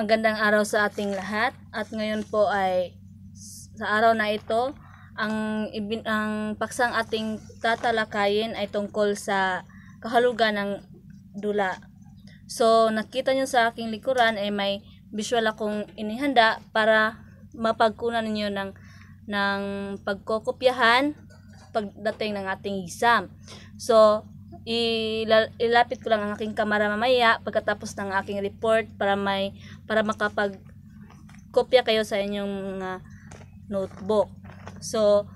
Magandang araw sa ating lahat at ngayon po ay sa araw na ito ang ibin ang paksang ating tatalakayin ay tungkol sa kahalugan ng dula. So nakita niyo sa aking likuran ay may visual akong inihanda para mapagkunan niyo ng ng pagkokopyahan pagdating ng ating exam. So ilapit ko lang ang aking kamera mamaya pagkatapos ng aking report para may para makapag kopya kayo sa inyong uh, notebook. So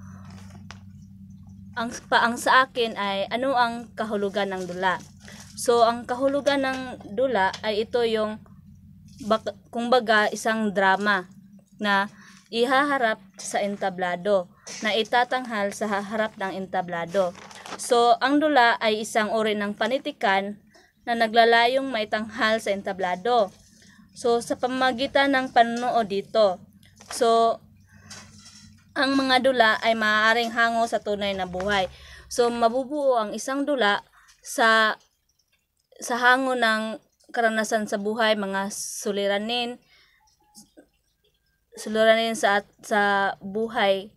ang paang sa akin ay ano ang kahulugan ng dula. So ang kahulugan ng dula ay ito yung bak- kumbaga isang drama na ihaharap sa entablado na itatanghal sa harap ng entablado. So, ang dula ay isang uri ng panitikan na naglalayong maitanghal sa entablado. So, sa pamagitan ng panonood dito. So, ang mga dula ay maaaring hango sa tunay na buhay. So, mabubuo ang isang dula sa sa hango ng karanasan sa buhay, mga suliranin, suliranin sa, sa buhay.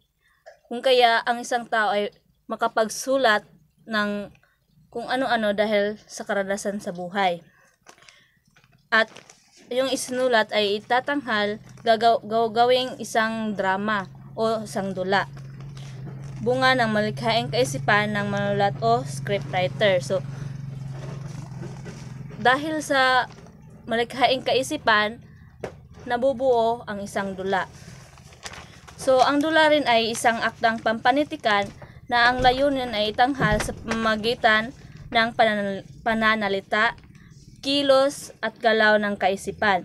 Kung kaya ang isang tao ay makapagsulat ng kung ano-ano dahil sa karanasan sa buhay. At yung isinulat ay itatanghal gagaw isang drama o isang dula. Bunga ng malikhaing kaisipan ng manulat o scriptwriter. So, dahil sa malikhaing kaisipan, nabubuo ang isang dula. So, ang dula rin ay isang aktang pampanitikan na ang layunin ay tanghal sa pamagitan ng pananalita, kilos at galaw ng kaisipan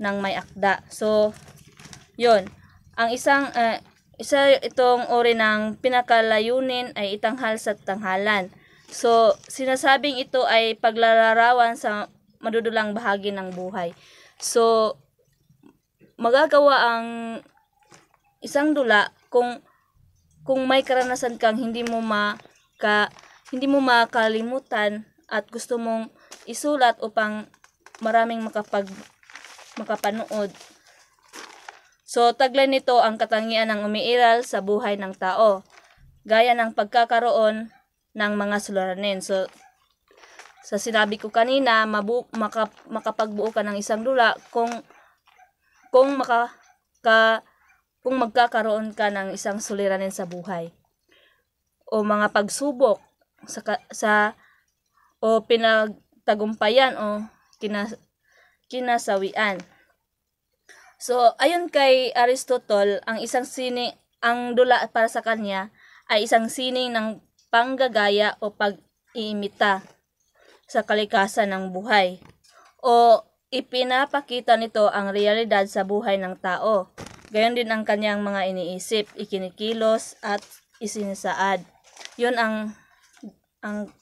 ng may akda. So, yon Ang isang, uh, isa itong uri ng pinakalayunin ay itanghal sa tanghalan. So, sinasabing ito ay paglalarawan sa madudulang bahagi ng buhay. So, magagawa ang isang dula kung kung may karanasan kang hindi mo maka, hindi mo makalimutan at gusto mong isulat upang maraming makapag makapanood. So, taglay nito ang katangian ng umiiral sa buhay ng tao, gaya ng pagkakaroon ng mga suliranin. So, sa sinabi ko kanina, mabu- maka- makapagbuo ka ng isang dula kung kung makaka kung magkakaroon ka ng isang suliranin sa buhay o mga pagsubok sa, sa o pinagtagumpayan o kinas, kinasawian. So, ayon kay Aristotle, ang isang sining ang dula para sa kanya ay isang sining ng panggagaya o pag-iimita sa kalikasan ng buhay o ipinapakita nito ang realidad sa buhay ng tao Gayon din ang kanyang mga iniisip, ikinikilos at isinisaad. Yun ang ang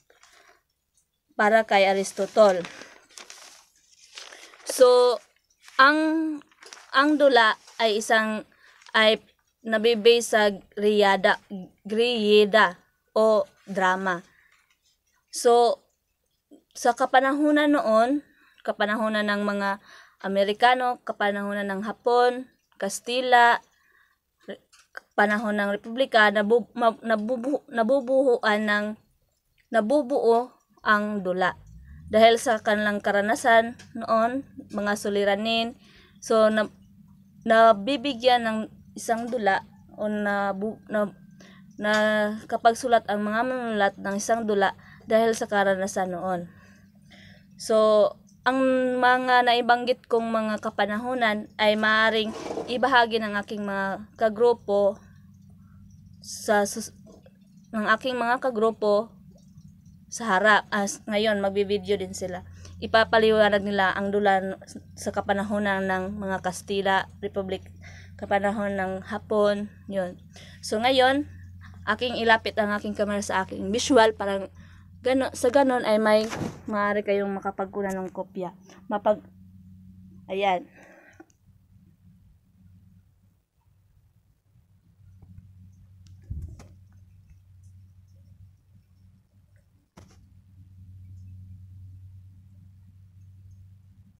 para kay Aristotle. So, ang ang dula ay isang ay nabibay sa griyada, griyeda o drama. So, sa kapanahunan noon, kapanahunan ng mga Amerikano, kapanahunan ng Hapon, Kastila, panahon ng Republika, nabubu, nabubu, nabubuhuan ng nabubuo ang dula. Dahil sa kanilang karanasan noon, mga suliranin, so na, nabibigyan ng isang dula o na, na, na kapag sulat ang mga manulat ng isang dula dahil sa karanasan noon. So, ang mga naibanggit kong mga kapanahunan ay maaring ibahagi ng aking mga kagrupo sa ng aking mga kagrupo sa harap as ah, ngayon magbibideo din sila ipapaliwanag nila ang dulan sa kapanahonan ng mga Kastila Republic kapanahon ng hapon yun so ngayon aking ilapit ang aking camera sa aking visual para gano, sa ganon ay may maaari kayong makapagkunan ng kopya mapag ayan